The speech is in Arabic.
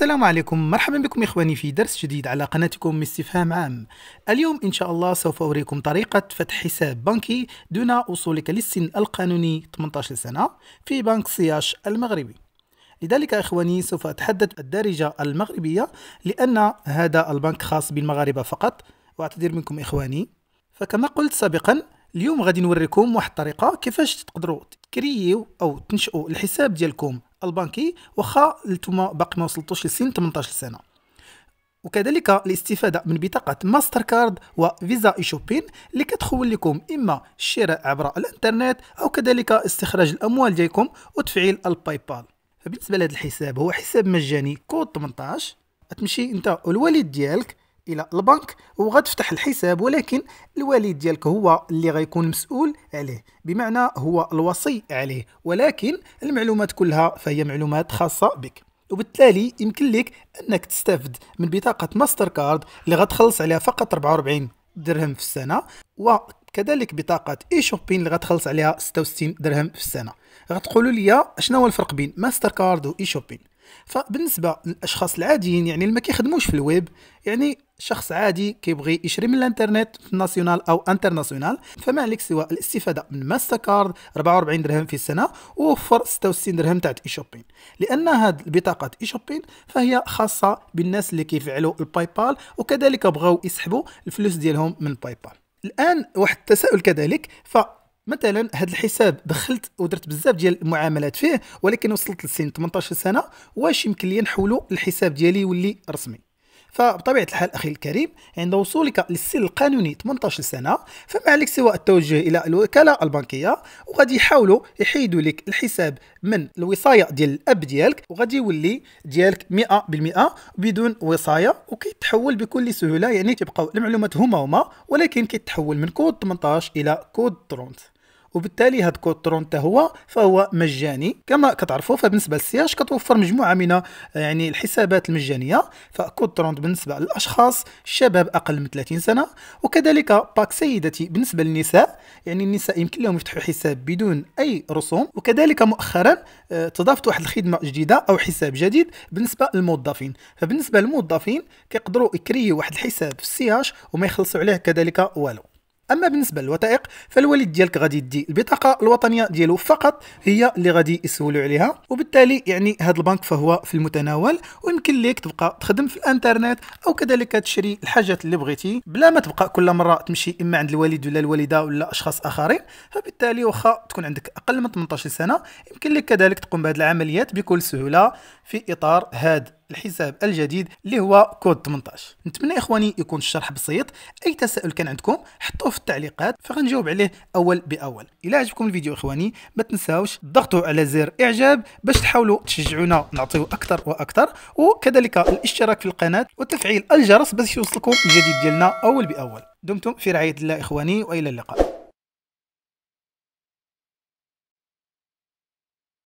السلام عليكم مرحبا بكم إخواني في درس جديد على قناتكم استفهام عام اليوم إن شاء الله سوف أريكم طريقة فتح حساب بنكي دون وصولك للسن القانوني 18 سنة في بنك سياش المغربي لذلك إخواني سوف أتحدث الدارجة المغربية لأن هذا البنك خاص بالمغاربة فقط وأعتذر منكم إخواني فكما قلت سابقا اليوم غادي نوريكم واحد الطريقه كيفاش تقدروا تكرييو او تنشئوا الحساب ديالكم البنكي واخا نتوما باقي ما وصلتوش لسن 18 سنه وكذلك الاستفادة من بطاقة ماستر كارد وفيزا اي شوبين اللي كتخول لكم إما الشراء عبر الإنترنت أو كذلك استخراج الأموال ديالكم وتفعيل الباي بال فبالنسبة لهذا الحساب هو حساب مجاني كود 18 تمشي أنت والوالد ديالك الى البنك وغتفتح الحساب ولكن الوالد ديالك هو اللي غيكون مسؤول عليه بمعنى هو الوصي عليه ولكن المعلومات كلها فهي معلومات خاصه بك وبالتالي يمكن لك انك تستافد من بطاقه ماستر كارد اللي غتخلص عليها فقط 44 درهم في السنه وكذلك بطاقه اي شوبين اللي غتخلص عليها 66 درهم في السنه غتقولوا لي شنو هو الفرق بين ماستر كارد واي شوبين فبالنسبه للاشخاص العاديين يعني اللي ما كيخدموش في الويب يعني شخص عادي كيبغي يشري من الانترنت ناسيونال او انترناسيونال فما عليك سوى الاستفاده من ماستر كارد 44 درهم في السنه ووفر 66 درهم تاع اي شوبين لان هاد البطاقه اي شوبين فهي خاصه بالناس اللي كيفعلوا الباي بال وكذلك بغاو يسحبوا الفلوس ديالهم من باي بال الان واحد التساؤل كذلك ف مثلا هذا الحساب دخلت ودرت بزاف ديال المعاملات فيه ولكن وصلت لسن 18 سنه واش يمكن لي نحولو الحساب ديالي يولي رسمي فبطبيعة الحال أخي الكريم عند وصولك للسن القانوني 18 سنة فما عليك سوى التوجه إلى الوكالة البنكية وغادي يحاولوا يحيدوا لك الحساب من الوصاية ديال الأب ديالك وغادي يولي ديالك 100% بدون وصاية وكيتحول بكل سهولة يعني تبقى المعلومات هما هما ولكن كيتحول من كود 18 إلى كود 30 وبالتالي هاد كود ترون حتى هو فهو مجاني كما كتعرفوا فبالنسبه للسياج كتوفر مجموعه من آه، يعني الحسابات المجانيه فكود ترون بالنسبه للاشخاص الشباب اقل من 30 سنه وكذلك باك سيدتي بالنسبه للنساء يعني النساء يمكن لهم يفتحوا حساب بدون اي رسوم وكذلك مؤخرا آه، تضافت واحد الخدمه جديده او حساب جديد بالنسبه للموظفين فبالنسبه للموظفين كيقدروا يكريوا واحد الحساب في السياج وما يخلصوا عليه كذلك والو اما بالنسبه للوثائق فالوالد ديالك غادي يدي البطاقه الوطنيه ديالو فقط هي اللي غادي يسولوا عليها وبالتالي يعني هذا البنك فهو في المتناول ويمكن ليك تبقى تخدم في الانترنت او كذلك تشري الحاجات اللي بغيتي بلا ما تبقى كل مره تمشي اما عند الوالد ولا الوالده ولا اشخاص اخرين فبالتالي واخا تكون عندك اقل من 18 سنه يمكن لك كذلك تقوم بهذه العمليات بكل سهوله في اطار هذا الحساب الجديد اللي هو كود 18 نتمنى اخواني يكون الشرح بسيط اي تساؤل كان عندكم حطوه في التعليقات فغنجاوب عليه اول باول الى عجبكم الفيديو اخواني ما تنساوش ضغطوا على زر اعجاب باش تحاولوا تشجعونا نعطيو اكثر واكثر وكذلك الاشتراك في القناه وتفعيل الجرس باش يوصلكم الجديد ديالنا اول باول دمتم في رعايه الله اخواني والى اللقاء